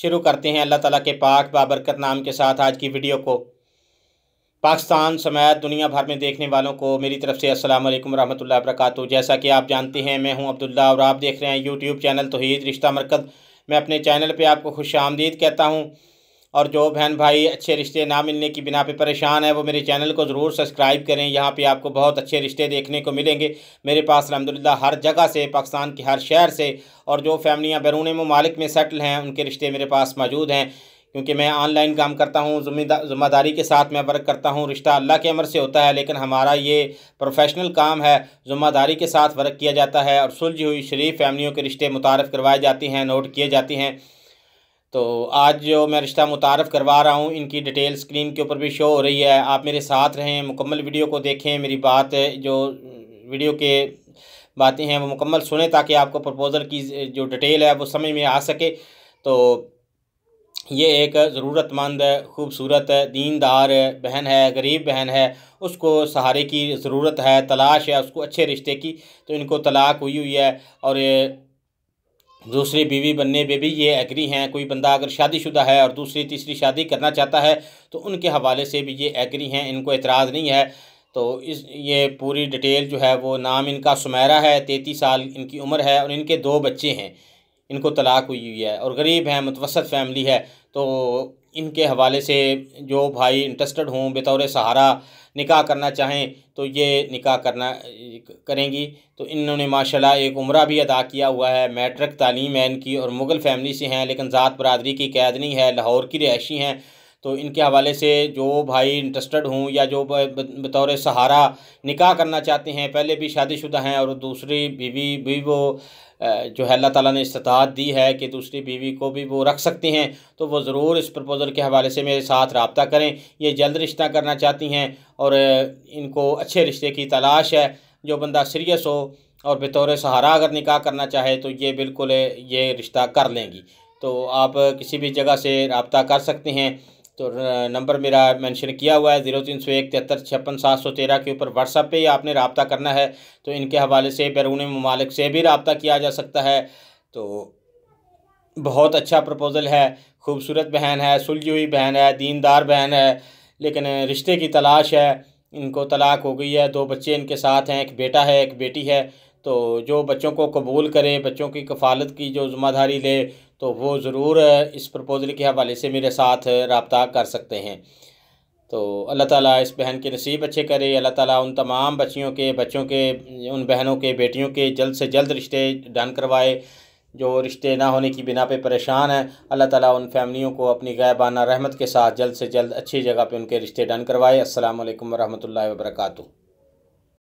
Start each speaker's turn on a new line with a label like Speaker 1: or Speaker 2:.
Speaker 1: शुरू करते हैं अल्लाह ताला के पाक बाबरकत नाम के साथ आज की वीडियो को पाकिस्तान समेत दुनिया भर में देखने वालों को मेरी तरफ से अस्सलाम वालेकुम रहमतुल्लाहि जैसा कि आप जानते हैं मैं हूं अब्दुल्ला और आप देख रहे हैं यूट्यूब चैनल तोहीद रिश्ता मरकज़ मैं अपने चैनल पर आपको खुश आमदीद कहता हूँ और जो बहन भाई अच्छे रिश्ते ना मिलने की बिना पे परेशान है वो मेरे चैनल को ज़रूर सब्सक्राइब करें यहाँ पे आपको बहुत अच्छे रिश्ते देखने को मिलेंगे मेरे पास अलहमदिल्ला हर जगह से पाकिस्तान के हर शहर से और जो फैमिलियाँ बैरून ममालिक में सेटल हैं उनके रिश्ते मेरे पास मौजूद हैं क्योंकि मैं ऑनलाइन काम करता हूँ ज़िम्मेदारी के साथ मैं वर्क करता हूँ रिश्ता अल्लाह के अमर से होता है लेकिन हमारा ये प्रोफेशनल काम है ज़िम्मेदारी के साथ वर्क किया जाता है और सुलझी हुई शरीफ फैमिलियों के रिश्ते मुतारफ़ करवाए जाती हैं नोट किए जाती हैं तो आज जो मैं रिश्ता मुतारफ़ करवा रहा हूँ इनकी डिटेल स्क्रीन के ऊपर भी शो हो रही है आप मेरे साथ रहें मुकम्मल वीडियो को देखें मेरी बात जो वीडियो के बातें हैं वो मुकम्मल सुने ताकि आपको प्रपोज़ल की जो डिटेल है वो समझ में आ सके तो ये एक ज़रूरतमंद खूबसूरत दीनदार बहन है गरीब बहन है उसको सहारे की ज़रूरत है तलाश है उसको अच्छे रिश्ते की तो इनको तलाक हुई हुई है और दूसरी बीवी बनने पे भी ये एग्री हैं कोई बंदा अगर शादीशुदा है और दूसरी तीसरी शादी करना चाहता है तो उनके हवाले से भी ये एग्री हैं इनको एतराज़ नहीं है तो इस ये पूरी डिटेल जो है वो नाम इनका सुमैरा है तैतीस साल इनकी उम्र है और इनके दो बच्चे हैं इनको तलाक हुई हुई है और गरीब हैं मुतवसत फैमिली है तो इनके हवाले से जो भाई इंटरेस्टेड हों बतौर सहारा निकाह करना चाहें तो ये निकाह करना करेंगी तो इन्होंने माशाल्लाह एक उम्र भी अदा किया हुआ है मैट्रिक तालीम है इनकी और मुग़ल फैमिली से हैं लेकिन ज़ात बरदरी की कैदनी है लाहौर की रहायशी हैं तो इनके हवाले से जो भाई इंटरेस्टेड हूँ या जो बतौर सहारा निकाह करना चाहते हैं पहले भी शादीशुदा हैं और दूसरी बीवी भी वो जो है अल्लाह ताला ने इस्तात दी है कि दूसरी बीवी को भी वो रख सकती हैं तो वो ज़रूर इस प्रपोज़ल के हवाले से मेरे साथ रबता करें ये जल्द रिश्ता करना चाहती हैं और इनको अच्छे रिश्ते की तलाश है जो बंदा सीरियस हो और बतौर सहारा अगर निकाह करना चाहे तो ये बिल्कुल ये रिश्ता कर लेंगी तो आप किसी भी जगह से रबता कर सकते हैं तो नंबर मेरा मेंशन किया हुआ है ज़ीरो तीन सौ एक तिहत्तर छप्पन सात सौ तेरह के ऊपर व्हाट्सअप पे आपने रबता करना है तो इनके हवाले से बैरून ममालिक से भी रबता किया जा सकता है तो बहुत अच्छा प्रपोज़ल है खूबसूरत बहन है सुलझी हुई बहन है दीनदार बहन है लेकिन रिश्ते की तलाश है इनको तलाक हो गई है दो बच्चे इनके साथ हैं एक बेटा है एक बेटी है तो जो बच्चों को कबूल करे बच्चों की कफ़ालत की जो ज़ुम्मेदारी ले तो वो ज़रूर इस प्रपोज़ल के हवाले से मेरे साथ रबता कर सकते हैं तो अल्लाह ताला इस बहन के नसीब अच्छे करे अल्लाह ताला उन तमाम बच्चियों के बच्चों के उन बहनों के बेटियों के जल्द से जल्द रिश्ते डन करवाए जो रिश्ते ना होने की बिना पे परेशान हैं अल्लाह ताला उन फैमिलियों को अपनी गायबाना रहमत के साथ जल्द से जल्द अच्छी जगह पे उनके रिश्ते डन करवाए असल वरहमल वर्का